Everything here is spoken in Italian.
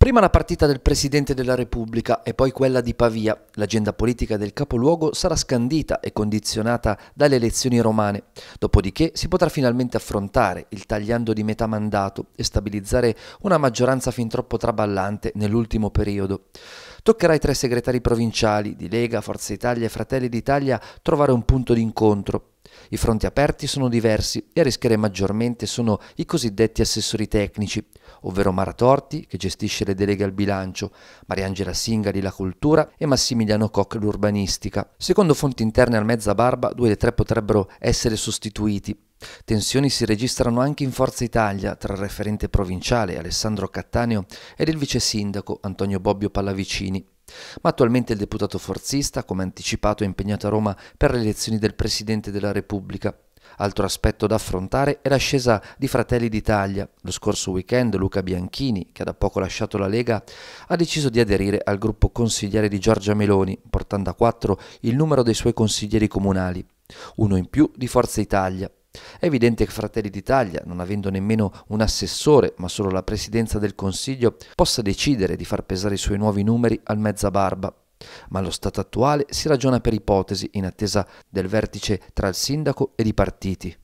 Prima la partita del Presidente della Repubblica e poi quella di Pavia. L'agenda politica del capoluogo sarà scandita e condizionata dalle elezioni romane, dopodiché si potrà finalmente affrontare il tagliando di metà mandato e stabilizzare una maggioranza fin troppo traballante nell'ultimo periodo. Toccherà ai tre segretari provinciali di Lega, Forza Italia e Fratelli d'Italia trovare un punto d'incontro. I fronti aperti sono diversi e a rischiare maggiormente sono i cosiddetti assessori tecnici, ovvero Mara Torti, che gestisce le deleghe al bilancio, Mariangela Singali la cultura e Massimiliano Koch l'urbanistica. Secondo fonti interne al Mezza Barba, due dei tre potrebbero essere sostituiti. Tensioni si registrano anche in Forza Italia tra il referente provinciale Alessandro Cattaneo ed il vice sindaco Antonio Bobbio Pallavicini. Ma attualmente il deputato forzista, come anticipato, è impegnato a Roma per le elezioni del Presidente della Repubblica. Altro aspetto da affrontare è l'ascesa di Fratelli d'Italia. Lo scorso weekend Luca Bianchini, che ha da poco lasciato la Lega, ha deciso di aderire al gruppo consigliere di Giorgia Meloni, portando a quattro il numero dei suoi consiglieri comunali, uno in più di Forza Italia, è evidente che Fratelli d'Italia, non avendo nemmeno un assessore, ma solo la presidenza del Consiglio, possa decidere di far pesare i suoi nuovi numeri al mezza barba. Ma allo stato attuale si ragiona per ipotesi in attesa del vertice tra il sindaco ed i partiti.